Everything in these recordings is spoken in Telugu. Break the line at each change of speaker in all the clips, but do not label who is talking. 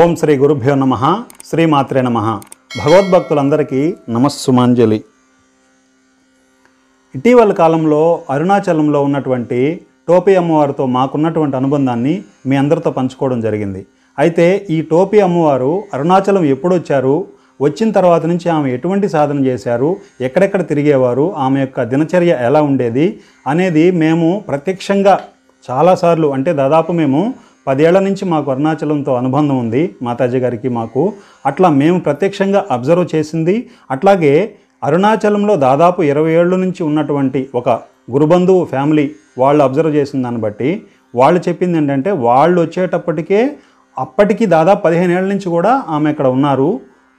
ఓం శ్రీ గురుభ్యో నమ శ్రీమాత్రే నమ భగవద్భక్తులందరికీ నమస్సుమాంజలి ఇటీవల కాలంలో అరుణాచలంలో ఉన్నటువంటి టోపీ అమ్మవారితో మాకున్నటువంటి అనుబంధాన్ని మీ అందరితో పంచుకోవడం జరిగింది అయితే ఈ టోపీ అమ్మవారు అరుణాచలం ఎప్పుడు వచ్చారు వచ్చిన తర్వాత నుంచి ఆమె ఎటువంటి సాధన చేశారు ఎక్కడెక్కడ తిరిగేవారు ఆమె యొక్క దినచర్య ఎలా ఉండేది అనేది మేము ప్రత్యక్షంగా చాలాసార్లు అంటే దాదాపు మేము పదేళ్ల నుంచి మాకు అరుణాచలంతో అనుబంధం ఉంది మాతాజీ గారికి మాకు అట్లా మేము ప్రత్యక్షంగా అబ్జర్వ్ చేసింది అట్లాగే అరుణాచలంలో దాదాపు ఇరవై ఏళ్ళ నుంచి ఉన్నటువంటి ఒక గురుబంధువు ఫ్యామిలీ వాళ్ళు అబ్జర్వ్ చేసిన దాన్ని బట్టి వాళ్ళు చెప్పింది ఏంటంటే వాళ్ళు వచ్చేటప్పటికే అప్పటికి దాదాపు పదిహేను ఏళ్ళ నుంచి కూడా ఆమె ఇక్కడ ఉన్నారు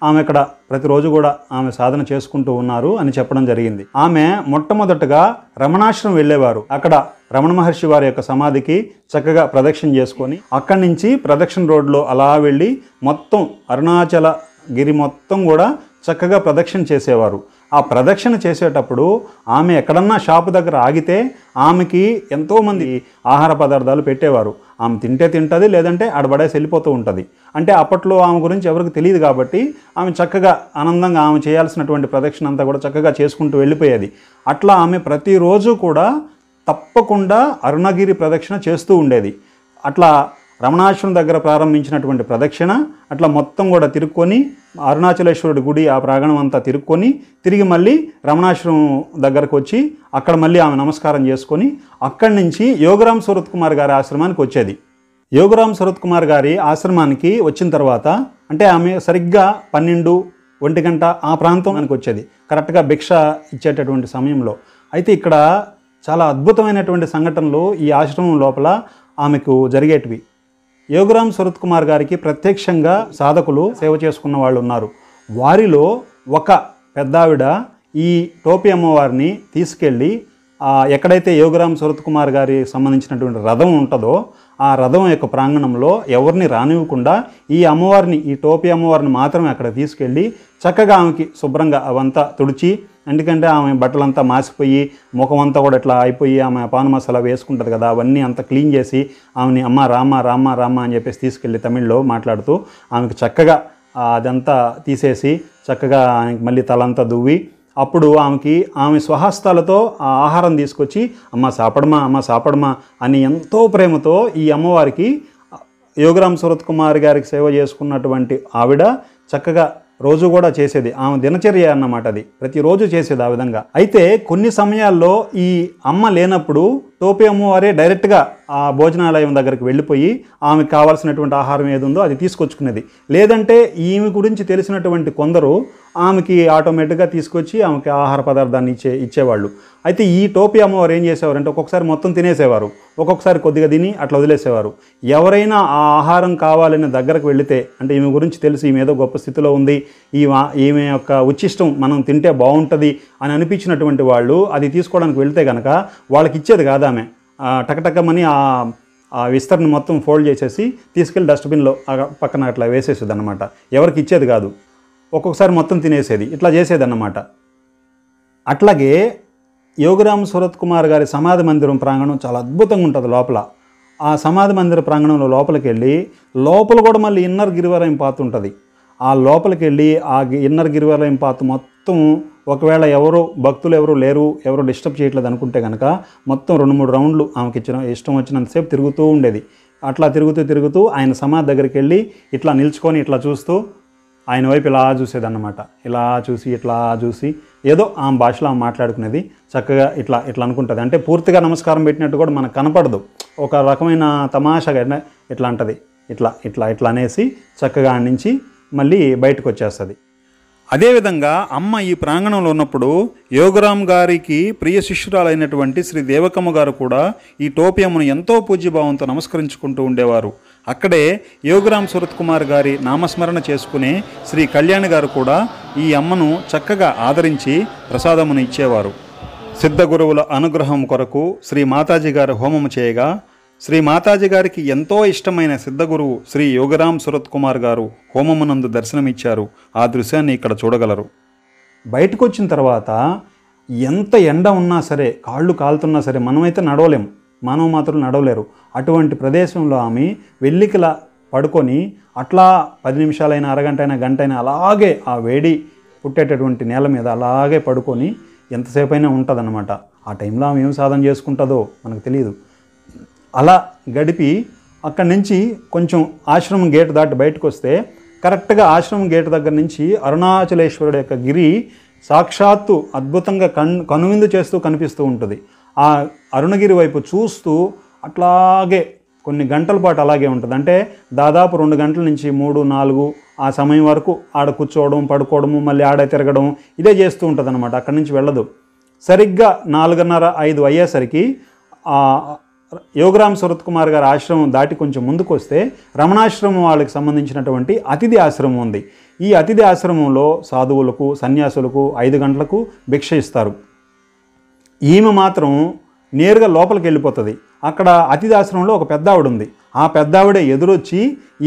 ఆమె ఇక్కడ ప్రతిరోజు కూడా ఆమె సాధన చేసుకుంటూ ఉన్నారు అని చెప్పడం జరిగింది ఆమె మొట్టమొదటగా రమణాశ్రమం వెళ్ళేవారు అక్కడ రమణ మహర్షి వారి యొక్క సమాధికి చక్కగా ప్రదక్షిణ చేసుకొని అక్కడి నుంచి ప్రదక్షిణ రోడ్లో అలా వెళ్ళి మొత్తం అరుణాచల గిరి మొత్తం కూడా చక్కగా ప్రదక్షిణ చేసేవారు ఆ ప్రదక్షిణ చేసేటప్పుడు ఆమె ఎక్కడన్నా షాపు దగ్గర ఆగితే ఆమెకి ఎంతోమంది ఆహార పదార్థాలు పెట్టేవారు ఆమె తింటే తింటుంది లేదంటే ఆడబడే వెళ్ళిపోతూ ఉంటుంది అంటే అప్పట్లో ఆమె గురించి ఎవరికి తెలియదు కాబట్టి ఆమె చక్కగా ఆనందంగా ఆమె చేయాల్సినటువంటి ప్రదక్షిణ అంతా కూడా చక్కగా చేసుకుంటూ వెళ్ళిపోయేది అట్లా ఆమె ప్రతిరోజు కూడా తప్పకుండా అరుణగిరి ప్రదక్షిణ చేస్తూ ఉండేది అట్లా రమణాశ్రం దగ్గర ప్రారంభించినటువంటి ప్రదక్షిణ అట్లా మొత్తం కూడా తిరుక్కొని అరుణాచలేశ్వరుడి గుడి ఆ ప్రాంగణం అంతా తిరుక్కొని తిరిగి మళ్ళీ రమణాశ్రమం దగ్గరకు వచ్చి అక్కడ మళ్ళీ ఆమె నమస్కారం చేసుకొని అక్కడి నుంచి యోగరామ్ శరత్ కుమార్ గారి ఆశ్రమానికి వచ్చేది యోగరామ్ శరత్ కుమార్ గారి ఆశ్రమానికి వచ్చిన తర్వాత అంటే ఆమె సరిగ్గా పన్నెండు ఒంటి గంట ఆ ప్రాంతానికి వచ్చేది కరెక్ట్గా భిక్ష ఇచ్చేటటువంటి సమయంలో అయితే ఇక్కడ చాలా అద్భుతమైనటువంటి సంఘటనలు ఈ ఆశ్రమం లోపల ఆమెకు జరిగేటివి యోగరామ్ శరత్ కుమార్ గారికి ప్రత్యక్షంగా సాధకులు సేవ చేసుకున్న వాళ్ళు ఉన్నారు వారిలో ఒక పెద్దావిడ ఈ టోపీ అమ్మవారిని తీసుకెళ్ళి ఎక్కడైతే యోగరామ్ శరత్ కుమార్ గారి సంబంధించినటువంటి రథం ఉంటుందో ఆ రథం యొక్క ప్రాంగణంలో ఎవరిని రానివ్వకుండా ఈ అమ్మవారిని ఈ టోపీ అమ్మవారిని మాత్రమే అక్కడ తీసుకెళ్ళి చక్కగా ఆమెకి శుభ్రంగా అవంతా తుడిచి ఎందుకంటే ఆమె బట్టలంతా మాసిపోయి ముఖం అంతా కూడా ఇట్లా అయిపోయి ఆమె పాను మసాలా వేసుకుంటుంది కదా అవన్నీ అంత క్లీన్ చేసి ఆమెని అమ్మ రామ రామ్మ రామ్మ అని చెప్పేసి తీసుకెళ్ళి తమిళ్లో మాట్లాడుతూ ఆమెకు చక్కగా అదంతా తీసేసి చక్కగా ఆమెకి మళ్ళీ తలంతా దువ్వి అప్పుడు ఆమెకి ఆమె స్వహస్తాలతో ఆ ఆహారం తీసుకొచ్చి అమ్మ సాపడమా అమ్మ సాపడమా అని ఎంతో ప్రేమతో ఈ అమ్మవారికి యోగరామ్ సురత్ కుమార్ గారికి సేవ చేసుకున్నటువంటి ఆవిడ చక్కగా రోజు కూడా చేసేది ఆమె దినచర్య అన్నమాట అది ప్రతిరోజు చేసేది ఆ విధంగా అయితే కొన్ని సమయాల్లో ఈ అమ్మ లేనప్పుడు టోపి అమ్మవారే డైరెక్ట్గా ఆ భోజనాలయం దగ్గరికి వెళ్ళిపోయి ఆమెకు కావాల్సినటువంటి ఆహారం ఏది ఉందో అది తీసుకొచ్చుకునేది లేదంటే ఈమె గురించి తెలిసినటువంటి కొందరు ఆమెకి ఆటోమేటిక్గా తీసుకొచ్చి ఆమెకి ఆహార పదార్థాన్ని ఇచ్చే ఇచ్చేవాళ్ళు అయితే ఈ టోపి అమ్మవారు ఏం చేసేవారంటే ఒక్కొక్కసారి మొత్తం తినేసేవారు ఒక్కొక్కసారి కొద్దిగా తిని అట్లా వదిలేసేవారు ఎవరైనా ఆ ఆహారం కావాలని దగ్గరకు వెళితే అంటే ఈమె గురించి తెలిసి ఈమె ఏదో గొప్ప స్థితిలో ఉంది ఈ ఈమె యొక్క ఉచ్చిష్టం మనం తింటే బాగుంటుంది అని అనిపించినటువంటి వాళ్ళు అది తీసుకోవడానికి వెళితే కనుక వాళ్ళకి ఇచ్చేది కాదా ఆమె టకటకమని ఆ విస్తరణ మొత్తం ఫోల్డ్ చేసేసి తీసుకెళ్ళి డస్ట్బిన్లో పక్కన అట్లా వేసేసేది అనమాట ఎవరికి ఇచ్చేది కాదు ఒక్కొక్కసారి మొత్తం తినేసేది ఇట్లా చేసేది అన్నమాట అట్లాగే యోగిరామ్ సురత్ కుమార్ గారి సమాధి మందిరం ప్రాంగణం చాలా అద్భుతంగా ఉంటుంది లోపల ఆ సమాధి మందిర ప్రాంగణంలో లోపలికి వెళ్ళి లోపల కూడా మళ్ళీ ఇన్నర్ గిరివరయం పాత ఉంటుంది ఆ లోపలికి వెళ్ళి ఆ ఇన్నర్ గిరివరాయం పాత మొత్తం ఒకవేళ ఎవరో భక్తులు ఎవరు లేరు ఎవరు డిస్టర్బ్ చేయట్లేదు అనుకుంటే కనుక మొత్తం రెండు మూడు రౌండ్లు ఆమెకి ఇచ్చిన ఇష్టం వచ్చినంతసేపు తిరుగుతూ ఉండేది అట్లా తిరుగుతూ తిరుగుతూ ఆయన సమాధి దగ్గరికి వెళ్ళి ఇట్లా నిల్చుకొని ఇట్లా చూస్తూ ఆయన వైపు ఇలా చూసేదన్నమాట ఇలా చూసి ఇట్లా చూసి ఏదో ఆమె భాషలో ఆమె మాట్లాడుకునేది చక్కగా ఇట్లా ఇట్లా అనుకుంటుంది అంటే పూర్తిగా నమస్కారం పెట్టినట్టు కూడా మనకు కనపడదు ఒక రకమైన తమాషాగా ఇట్లా అంటది ఇట్లా ఇట్లా ఇట్లా అనేసి చక్కగా ఆడించి మళ్ళీ బయటకు వచ్చేస్తుంది అదేవిధంగా అమ్మ ఈ ప్రాంగణంలో ఉన్నప్పుడు యోగరామ్ గారికి ప్రియ శిష్యురాలైనటువంటి శ్రీ దేవకమ్మ గారు కూడా ఈ టోపియమును ఎంతో పూజ్యభావంతో నమస్కరించుకుంటూ ఉండేవారు అక్కడే యోగరామ్ సురత్ కుమార్ గారి నామస్మరణ చేసుకునే శ్రీ కళ్యాణ్ గారు కూడా ఈ అమ్మను చక్కగా ఆదరించి ప్రసాదమును ఇచ్చేవారు సిద్ధ గురువుల అనుగ్రహం కొరకు శ్రీ మాతాజీ గారు హోమము చేయగా శ్రీ మాతాజీ గారికి ఎంతో ఇష్టమైన సిద్ధగురువు శ్రీ యోగరాం సురత్ కుమార్ గారు హోమమునందు దర్శనమిచ్చారు ఆ దృశ్యాన్ని ఇక్కడ చూడగలరు బయటకు వచ్చిన తర్వాత ఎంత ఎండ ఉన్నా సరే కాళ్ళు కాలుతున్నా సరే మనమైతే నడవలేము మానవ మాత్రం నడవలేరు అటువంటి ప్రదేశంలో ఆమె వెల్లికల పడుకొని అట్లా పది నిమిషాలైనా అరగంట అయినా గంట అయినా అలాగే ఆ వేడి పుట్టేటటువంటి నేల మీద అలాగే పడుకొని ఎంతసేపు అయినా ఉంటుందన్నమాట ఆ టైంలో ఆమె ఏం సాధన చేసుకుంటుందో మనకు తెలియదు అలా గడిపి అక్కడి నుంచి కొంచెం ఆశ్రమం గేట్ దాటి బయటకు వస్తే కరెక్ట్గా ఆశ్రమం గేట్ దగ్గర నుంచి అరుణాచలేశ్వరుడు యొక్క గిరి సాక్షాత్తు అద్భుతంగా కన్ కనువిందు చేస్తూ కనిపిస్తూ ఉంటుంది ఆ అరుణగిరి వైపు చూస్తూ అట్లాగే కొన్ని గంటల పాటు అలాగే ఉంటుంది అంటే దాదాపు రెండు గంటల నుంచి మూడు నాలుగు ఆ సమయం వరకు ఆడ కూర్చోవడం పడుకోవడము మళ్ళీ ఆడ తిరగడం ఇదే చేస్తూ ఉంటుంది అనమాట అక్కడి నుంచి వెళ్ళదు సరిగ్గా నాలుగున్నర ఐదు అయ్యేసరికి యోగరామ్ శరత్ కుమార్ గారి ఆశ్రమం దాటి కొంచెం ముందుకు వస్తే రమణాశ్రమం వాళ్ళకి సంబంధించినటువంటి అతిథి ఆశ్రమం ఉంది ఈ అతిథి ఆశ్రమంలో సాధువులకు సన్యాసులకు ఐదు గంటలకు భిక్ష ఇస్తారు ఈమె మాత్రం నేరుగా లోపలికి వెళ్ళిపోతుంది అక్కడ అతిథి ఆశ్రమంలో ఒక పెద్దావిడ ఉంది ఆ పెద్దావిడే ఎదురొచ్చి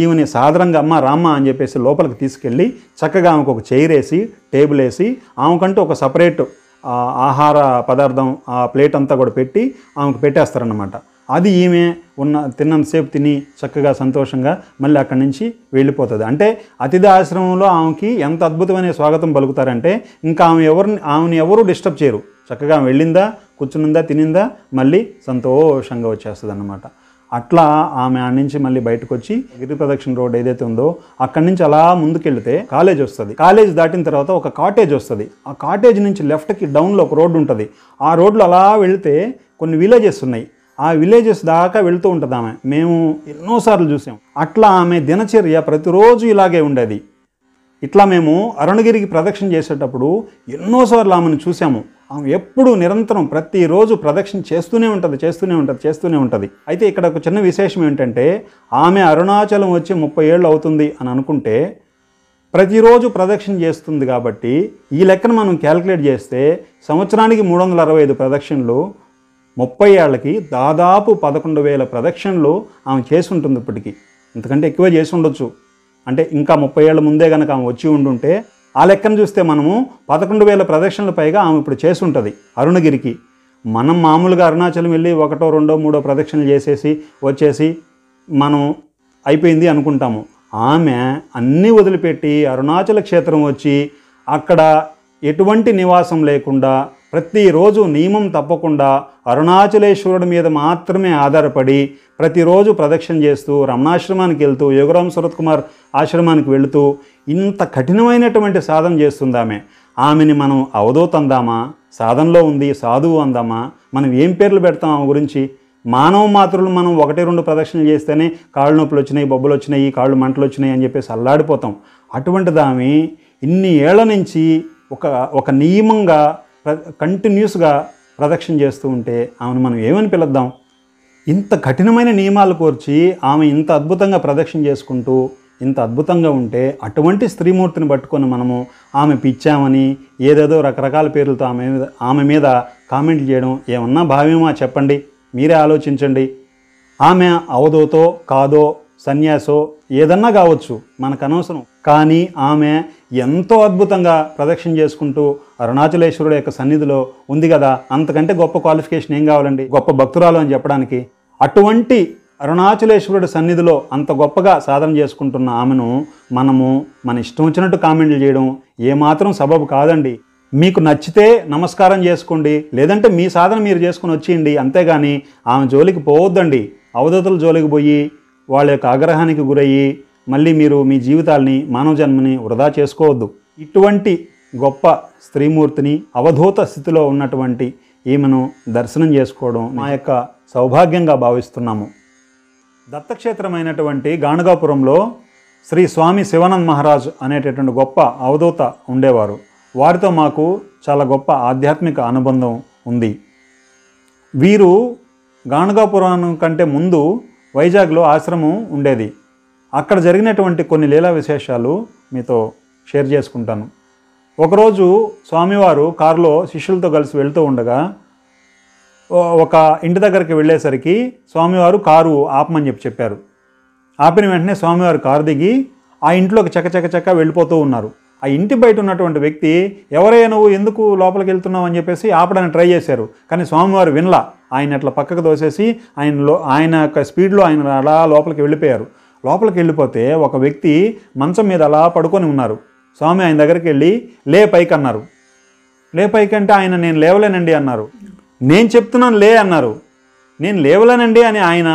ఈమెని సాధారణంగా అమ్మ రామ్మ అని చెప్పేసి లోపలికి తీసుకెళ్ళి చక్కగా ఆమెకు ఒక చైర్ వేసి టేబుల్ వేసి ఆమెకంటూ ఒక సపరేట్ ఆహార పదార్థం ఆ ప్లేట్ అంతా కూడా పెట్టి ఆమెకు పెట్టేస్తారనమాట అది ఈమె ఉన్న తిన్నంతసేపు తిని చక్కగా సంతోషంగా మళ్ళీ అక్కడి నుంచి వెళ్ళిపోతుంది అంటే అతిథి ఆశ్రమంలో ఆమెకి ఎంత అద్భుతమైన స్వాగతం పలుకుతారంటే ఇంకా ఆమె ఎవరిని ఆమెను ఎవరు డిస్టర్బ్ చేయరు చక్కగా వెళ్ళిందా కూర్చునిందా తినిందా మళ్ళీ సంతోషంగా వచ్చేస్తుంది అన్నమాట అట్లా ఆమె ఆ నుంచి మళ్ళీ బయటకు వచ్చి గిరి ప్రదక్షిణ రోడ్ ఏదైతే ఉందో అక్కడి నుంచి అలా ముందుకెళ్తే కాలేజ్ వస్తుంది కాలేజ్ దాటిన తర్వాత ఒక కాటేజ్ వస్తుంది ఆ కాటేజ్ నుంచి లెఫ్ట్కి డౌన్లో ఒక రోడ్డు ఉంటుంది ఆ రోడ్లో అలా వెళితే కొన్ని విలేజెస్ ఉన్నాయి ఆ విలేజెస్ దాకా వెళుతూ ఉంటుంది ఆమె మేము ఎన్నోసార్లు చూసాం అట్లా ఆమె దినచర్య ప్రతిరోజు ఇలాగే ఉండేది ఇట్లా మేము అరుణగిరికి ప్రదక్షిణ చేసేటప్పుడు ఎన్నోసార్లు ఆమెను చూసాము ఆమె ఎప్పుడూ నిరంతరం ప్రతిరోజు ప్రదక్షిణ చేస్తూనే ఉంటుంది చేస్తూనే ఉంటుంది చేస్తూనే ఉంటుంది అయితే ఇక్కడ ఒక చిన్న విశేషం ఏంటంటే ఆమె అరుణాచలం వచ్చి ముప్పై ఏళ్ళు అవుతుంది అని అనుకుంటే ప్రతిరోజు ప్రదక్షిణ చేస్తుంది కాబట్టి ఈ లెక్కను మనం క్యాలిక్యులేట్ చేస్తే సంవత్సరానికి మూడు వందల అరవై ఐదు ప్రదక్షిణలు ముప్పై ఏళ్ళకి దాదాపు పదకొండు వేల ప్రదక్షిణలు ఆమె చేసి ఉంటుంది ఇప్పటికీ ఇంతకంటే ఎక్కువ చేసి ఉండొచ్చు అంటే ఇంకా ముప్పై ఏళ్ళ ముందే కనుక ఆమె వచ్చి ఉండుంటే ఆ లెక్కను చూస్తే మనము పదకొండు వేల ప్రదక్షిణలు పైగా ఆమె ఇప్పుడు ఉంటుంది అరుణగిరికి మనం మామూలుగా అరుణాచలం వెళ్ళి ఒకటో రెండో మూడో ప్రదక్షిణలు చేసేసి వచ్చేసి మనం అయిపోయింది అనుకుంటాము ఆమె అన్నీ వదిలిపెట్టి అరుణాచల క్షేత్రం వచ్చి అక్కడ ఎటువంటి నివాసం లేకుండా ప్రతిరోజు నియమం తప్పకుండా అరుణాచలేశ్వరుడి మీద మాత్రమే ఆధారపడి ప్రతిరోజు ప్రదక్షిణ చేస్తూ రమణాశ్రమానికి వెళ్తూ యోగరామ్ శరత్ కుమార్ ఆశ్రమానికి వెళుతూ ఇంత కఠినమైనటువంటి సాధన చేస్తుందామే ఆమెని మనం అవధూతందామా సాధనలో ఉంది సాధువు అందామా మనం ఏం పేర్లు పెడతాం ఆమె గురించి మానవ మాత్రులు మనం ఒకటి రెండు ప్రదక్షిణలు చేస్తేనే కాళ్ళు నొప్పులు వచ్చినాయి బొబ్బలు వచ్చినాయి కాళ్ళు మంటలు వచ్చినాయి అని చెప్పేసి అల్లాడిపోతాం అటువంటిది ఆమె ఇన్ని ఏళ్ల నుంచి ఒక ఒక నియమంగా ప్ర కంటిన్యూస్గా ప్రదక్షిణ చేస్తూ ఉంటే ఆమెను మనం ఏమని పిలుద్దాం ఇంత కఠినమైన నియమాలు కోర్చి ఆమె ఇంత అద్భుతంగా ప్రదక్షిణ చేసుకుంటూ ఇంత అద్భుతంగా ఉంటే అటువంటి స్త్రీమూర్తిని పట్టుకొని మనము ఆమె పిచ్చామని ఏదేదో రకరకాల పేర్లతో ఆమె ఆమె మీద కామెంట్లు చేయడం ఏమన్నా భావ్యమా చెప్పండి మీరే ఆలోచించండి ఆమె అవధోతో కాదో సన్యాసో ఏదన్నా కావచ్చు మనకు అనవసరం కానీ ఆమె ఎంతో అద్భుతంగా ప్రదక్షిణ చేసుకుంటూ అరుణాచలేశ్వరుడు యొక్క సన్నిధిలో ఉంది కదా అంతకంటే గొప్ప క్వాలిఫికేషన్ ఏం కావాలండి గొప్ప భక్తురాలు అని చెప్పడానికి అటువంటి అరుణాచలేశ్వరుడి సన్నిధిలో అంత గొప్పగా సాధన చేసుకుంటున్న ఆమెను మనము మన ఇష్టం వచ్చినట్టు కామెంట్లు చేయడం ఏమాత్రం సబబు కాదండి మీకు నచ్చితే నమస్కారం చేసుకోండి లేదంటే మీ సాధన మీరు చేసుకుని వచ్చేయండి అంతేగాని ఆమె జోలికి పోవద్దండి అవధతుల జోలికి పోయి వాళ్ళ యొక్క ఆగ్రహానికి గురయ్యి మళ్ళీ మీరు మీ జీవితాల్ని మానవ జన్మని వృధా చేసుకోవద్దు ఇటువంటి గొప్ప స్త్రీమూర్తిని అవధూత స్థితిలో ఉన్నటువంటి ఈమెను దర్శనం చేసుకోవడం మా యొక్క సౌభాగ్యంగా భావిస్తున్నాము దత్తక్షేత్రమైనటువంటి గాణగాపురంలో శ్రీ స్వామి శివానంద్ మహారాజ్ అనేటటువంటి గొప్ప అవధూత ఉండేవారు వారితో మాకు చాలా గొప్ప ఆధ్యాత్మిక అనుబంధం ఉంది వీరు గాణగాపురం కంటే ముందు వైజాగ్లో ఆశ్రమం ఉండేది అక్కడ జరిగినటువంటి కొన్ని లీలా విశేషాలు మీతో షేర్ చేసుకుంటాను ఒకరోజు స్వామివారు కారులో శిష్యులతో కలిసి వెళ్తూ ఉండగా ఒక ఇంటి దగ్గరికి వెళ్ళేసరికి స్వామివారు కారు ఆపమని చెప్పి చెప్పారు ఆపిన వెంటనే స్వామివారు కారు దిగి ఆ ఇంట్లోకి చక్క చక్క చక్క వెళ్ళిపోతూ ఉన్నారు ఆ ఇంటి బయట ఉన్నటువంటి వ్యక్తి ఎవరైనా నువ్వు ఎందుకు లోపలికి వెళ్తున్నావు అని చెప్పేసి ఆపడానికి ట్రై చేశారు కానీ స్వామివారు వినలా ఆయన అట్లా పక్కకు దోసేసి ఆయనలో ఆయన యొక్క స్పీడ్లో ఆయన అలా లోపలికి వెళ్ళిపోయారు లోపలికి వెళ్ళిపోతే ఒక వ్యక్తి మంచం మీద అలా పడుకొని ఉన్నారు స్వామి ఆయన దగ్గరికి వెళ్ళి లే పైకి అన్నారు లే పైకి అంటే ఆయన నేను లేవలేనండి అన్నారు నేను చెప్తున్నాను లే అన్నారు నేను లేవలేనండి అని ఆయన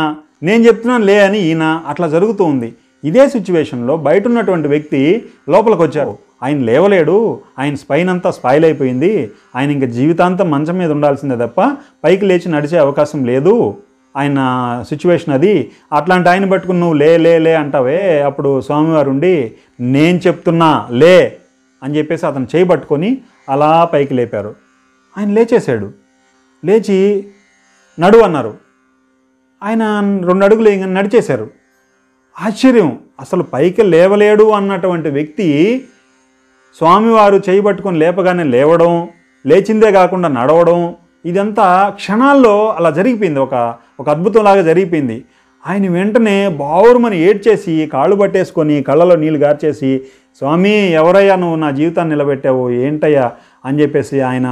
నేను చెప్తున్నాను లే అని ఈయన అట్లా జరుగుతూ ఉంది ఇదే సిచ్యువేషన్లో బయట ఉన్నటువంటి వ్యక్తి లోపలికి వచ్చారు ఆయన లేవలేడు ఆయన స్పైన్ అంతా స్పాయిల్ అయిపోయింది ఆయన ఇంకా జీవితాంతం మంచం మీద ఉండాల్సిందే తప్ప పైకి లేచి నడిచే అవకాశం లేదు ఆయన సిచ్యువేషన్ అది అట్లాంటి ఆయన పట్టుకుని నువ్వు లే లే లే అంటావే అప్పుడు స్వామివారు ఉండి నేను చెప్తున్నా లే అని చెప్పేసి అతను చేయి పట్టుకొని అలా పైకి లేపారు ఆయన లేచేశాడు లేచి నడు అన్నారు ఆయన రెండు అడుగులు ఇంక నడిచేశారు ఆశ్చర్యం అసలు పైకి లేవలేడు అన్నటువంటి వ్యక్తి స్వామివారు చేయబట్టుకొని లేపగానే లేవడం లేచిందే కాకుండా నడవడం ఇదంతా క్షణాల్లో అలా జరిగిపోయింది ఒక ఒక అద్భుతంలాగా జరిగిపోయింది ఆయన వెంటనే బావురుమని ఏడ్చేసి కాళ్ళు పట్టేసుకొని కళ్ళలో నీళ్ళు గార్చేసి స్వామి ఎవరయ్యా నువ్వు నా జీవితాన్ని నిలబెట్టావు ఏంటయ్యా అని చెప్పేసి ఆయన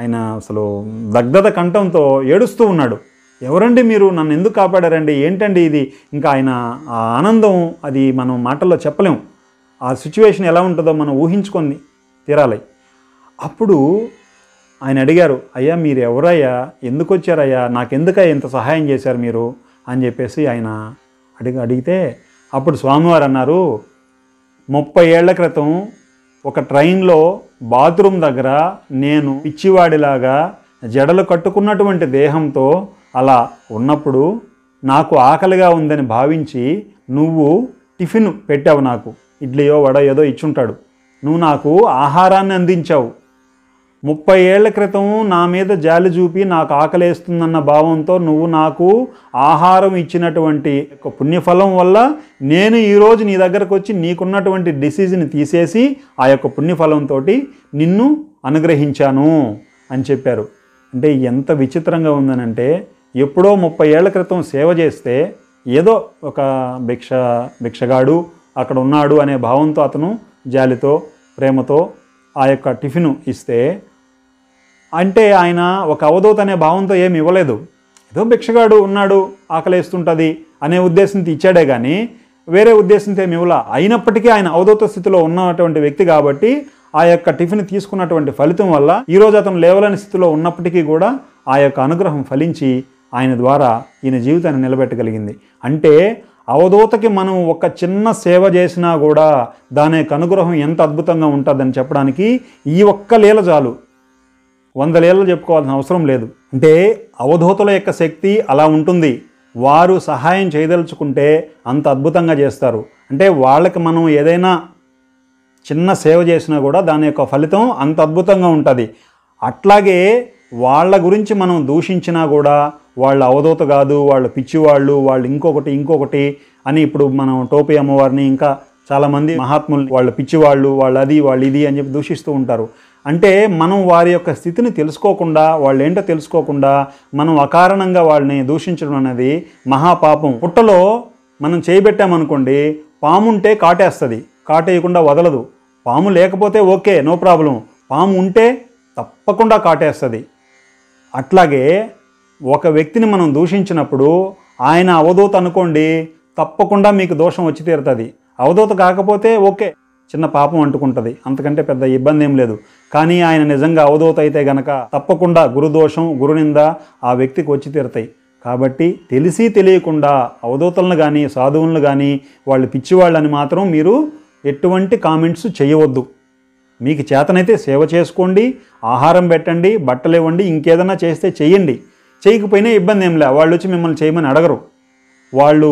ఆయన అసలు దగ్ధత కంఠంతో ఏడుస్తూ ఉన్నాడు ఎవరండి మీరు నన్ను ఎందుకు కాపాడారండి ఏంటండి ఇది ఇంకా ఆయన ఆ ఆనందం అది మనం మాటల్లో చెప్పలేము ఆ సిచ్యువేషన్ ఎలా ఉంటుందో మనం ఊహించుకొని తీరాలి అప్పుడు ఆయన అడిగారు అయ్యా మీరు ఎవరయ్యా ఎందుకు వచ్చారయ్యా నాకెందుకయ్యా ఇంత సహాయం చేశారు మీరు అని చెప్పేసి ఆయన అడిగి అడిగితే అప్పుడు స్వామివారు అన్నారు ముప్పై ఏళ్ల క్రితం ఒక ట్రైన్లో బాత్రూమ్ దగ్గర నేను పిచ్చివాడిలాగా జడలు కట్టుకున్నటువంటి దేహంతో అలా ఉన్నప్పుడు నాకు ఆకలిగా ఉందని భావించి నువ్వు టిఫిన్ పెట్టావు నాకు ఇడ్లీయో వడ ఏదో ఇచ్చుంటాడు నువ్వు నాకు ఆహారాన్ని అందించావు ముప్పై ఏళ్ల క్రితం నా మీద జాలి చూపి నాకు ఆకలేస్తుందన్న భావంతో నువ్వు నాకు ఆహారం ఇచ్చినటువంటి పుణ్యఫలం వల్ల నేను ఈరోజు నీ దగ్గరకు వచ్చి నీకున్నటువంటి డిసీజ్ని తీసేసి ఆ యొక్క పుణ్యఫలంతో నిన్ను అనుగ్రహించాను అని చెప్పారు అంటే ఎంత విచిత్రంగా ఉందనంటే ఎప్పుడో ముప్పై ఏళ్ల క్రితం సేవ చేస్తే ఏదో ఒక భిక్ష భిక్షగాడు అక్కడ ఉన్నాడు అనే భావంతో అతను జాలితో ప్రేమతో ఆ యొక్క టిఫిను ఇస్తే అంటే ఆయన ఒక అవధూత అనే భావంతో ఏమి ఇవ్వలేదు ఏదో భిక్షగాడు ఉన్నాడు ఆకలేస్తుంటుంది అనే ఉద్దేశంతో ఇచ్చాడే కానీ వేరే ఉద్దేశంతో ఏమి ఇవ్వలా అయినప్పటికీ ఆయన అవధూత స్థితిలో ఉన్నటువంటి వ్యక్తి కాబట్టి ఆ యొక్క టిఫిన్ తీసుకున్నటువంటి ఫలితం వల్ల ఈరోజు అతను లేవలేని స్థితిలో ఉన్నప్పటికీ కూడా ఆ యొక్క అనుగ్రహం ఫలించి ఆయన ద్వారా ఈయన జీవితాన్ని నిలబెట్టగలిగింది అంటే అవధూతకి మనం ఒక చిన్న సేవ చేసినా కూడా దాని యొక్క అనుగ్రహం ఎంత అద్భుతంగా ఉంటుందని చెప్పడానికి ఈ ఒక్క లీల చాలు వందలేళ్ళు చెప్పుకోవాల్సిన అవసరం లేదు అంటే అవధూతల యొక్క శక్తి అలా ఉంటుంది వారు సహాయం చేయదలుచుకుంటే అంత అద్భుతంగా చేస్తారు అంటే వాళ్ళకి మనం ఏదైనా చిన్న సేవ చేసినా కూడా దాని యొక్క ఫలితం అంత అద్భుతంగా ఉంటుంది అట్లాగే వాళ్ళ గురించి మనం దూషించినా కూడా వాళ్ళు అవధూత కాదు వాళ్ళు పిచ్చివాళ్ళు వాళ్ళు ఇంకొకటి ఇంకొకటి అని ఇప్పుడు మనం టోపీ అమ్మవారిని ఇంకా చాలామంది మహాత్ములు వాళ్ళు పిచ్చివాళ్ళు వాళ్ళు అది వాళ్ళు ఇది అని చెప్పి దూషిస్తూ ఉంటారు అంటే మనం వారి యొక్క స్థితిని తెలుసుకోకుండా వాళ్ళు ఏంటో తెలుసుకోకుండా మనం అకారణంగా వాళ్ళని దూషించడం అనేది మహాపాపం పుట్టలో మనం చేయబెట్టామనుకోండి పాముంటే కాటేస్తుంది కాటేయకుండా వదలదు పాము లేకపోతే ఓకే నో ప్రాబ్లం పాము ఉంటే తప్పకుండా కాటేస్తుంది అట్లాగే ఒక వ్యక్తిని మనం దూషించినప్పుడు ఆయన అవధూత అనుకోండి తప్పకుండా మీకు దోషం వచ్చి తీరుతుంది అవధూత కాకపోతే ఓకే చిన్న పాపం అంటుకుంటుంది అంతకంటే పెద్ద ఇబ్బంది ఏం లేదు కానీ ఆయన నిజంగా అవధూత అయితే గనక తప్పకుండా గురుదోషం గురునింద ఆ వ్యక్తికి వచ్చి తీరతాయి కాబట్టి తెలిసి తెలియకుండా అవధూతలను కానీ సాధువులను కానీ వాళ్ళు పిచ్చివాళ్ళని మాత్రం మీరు ఎటువంటి కామెంట్స్ చేయవద్దు మీకు చేతనైతే సేవ చేసుకోండి ఆహారం పెట్టండి బట్టలు ఇవ్వండి ఇంకేదన్నా చేస్తే చేయండి చేయకపోయినా ఇబ్బంది ఏం లేదు వాళ్ళు వచ్చి మిమ్మల్ని చేయమని అడగరు వాళ్ళు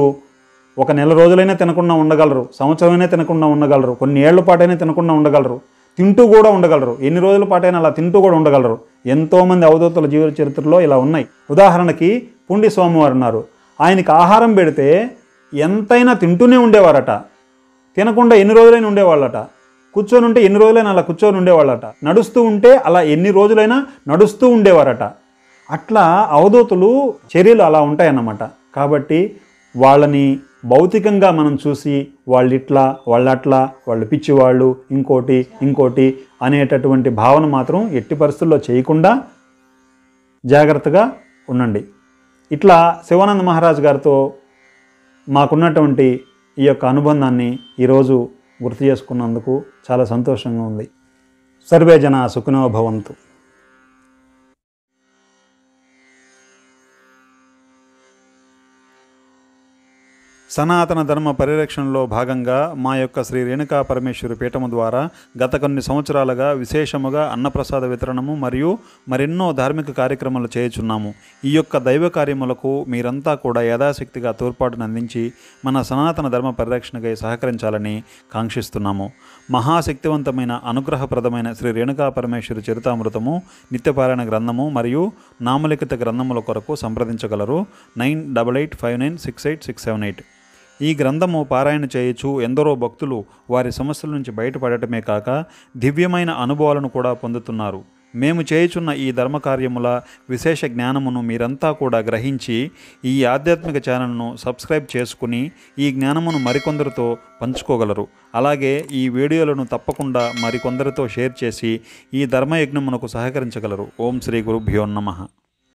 ఒక నెల రోజులైనా తినకుండా ఉండగలరు సంవత్సరమైనా తినకుండా ఉండగలరు కొన్ని ఏళ్ల పాటైనా తినకుండా ఉండగలరు తింటూ కూడా ఉండగలరు ఎన్ని రోజుల పాటైనా అలా తింటూ కూడా ఉండగలరు ఎంతోమంది అవధూతుల జీవిత చరిత్రలో ఇలా ఉన్నాయి ఉదాహరణకి పుండి స్వామివారు ఉన్నారు ఆయనకి ఆహారం పెడితే ఎంతైనా తింటూనే ఉండేవారట తినకుండా ఎన్ని రోజులైనా ఉండేవాళ్ళట కూర్చొని ఉంటే ఎన్ని రోజులైనా అలా కూర్చొని ఉండేవాళ్ళట నడుస్తూ ఉంటే అలా ఎన్ని రోజులైనా నడుస్తూ ఉండేవారట అట్లా అవధూతులు చర్యలు అలా ఉంటాయన్నమాట కాబట్టి వాళ్ళని భౌతికంగా మనం చూసి వాళ్ళు ఇట్లా వాళ్ళు అట్లా వాళ్ళు పిచ్చివాళ్ళు ఇంకోటి ఇంకోటి అనేటటువంటి భావన మాత్రం ఎట్టి పరిస్థితుల్లో చేయకుండా జాగ్రత్తగా ఉండండి ఇట్లా శివానంద మహారాజ్ గారితో మాకున్నటువంటి ఈ యొక్క అనుబంధాన్ని ఈరోజు గుర్తు చేసుకున్నందుకు చాలా సంతోషంగా ఉంది సర్వే జన సుఖినో భవంతు సనాతన ధర్మ పరిరక్షణలో భాగంగా మా యొక్క శ్రీ రేణుకా పరమేశ్వరి పీఠము ద్వారా గత కొన్ని సంవత్సరాలుగా విశేషముగా అన్నప్రసాద వితరణము మరియు మరెన్నో ధార్మిక కార్యక్రమాలు చేయుచున్నాము ఈ యొక్క దైవ కార్యములకు మీరంతా కూడా యథాశక్తిగా తోడ్పాటును అందించి మన సనాతన ధర్మ పరిరక్షణకై సహకరించాలని కాంక్షిస్తున్నాము మహాశక్తివంతమైన అనుగ్రహప్రదమైన శ్రీ రేణుకా పరమేశ్వరి చరితామృతము నిత్యపారాయణ గ్రంథము మరియు నామలిఖిత గ్రంథముల కొరకు సంప్రదించగలరు nine double eight five nine six eight six seven eight ఈ గ్రంథము పారాయణ చేయొచ్చు ఎందరో భక్తులు వారి సమస్యల నుంచి బయటపడటమే కాక దివ్యమైన అనుభవాలను కూడా పొందుతున్నారు మేము చేయుచున్న ఈ ధర్మకార్యముల విశేష జ్ఞానమును మీరంతా కూడా గ్రహించి ఈ ఆధ్యాత్మిక ఛానల్ను సబ్స్క్రైబ్ చేసుకుని ఈ జ్ఞానమును మరికొందరితో పంచుకోగలరు అలాగే ఈ వీడియోలను తప్పకుండా మరికొందరితో షేర్ చేసి ఈ ధర్మయజ్ఞమునకు సహకరించగలరు ఓం శ్రీ గురుభ్యో నమః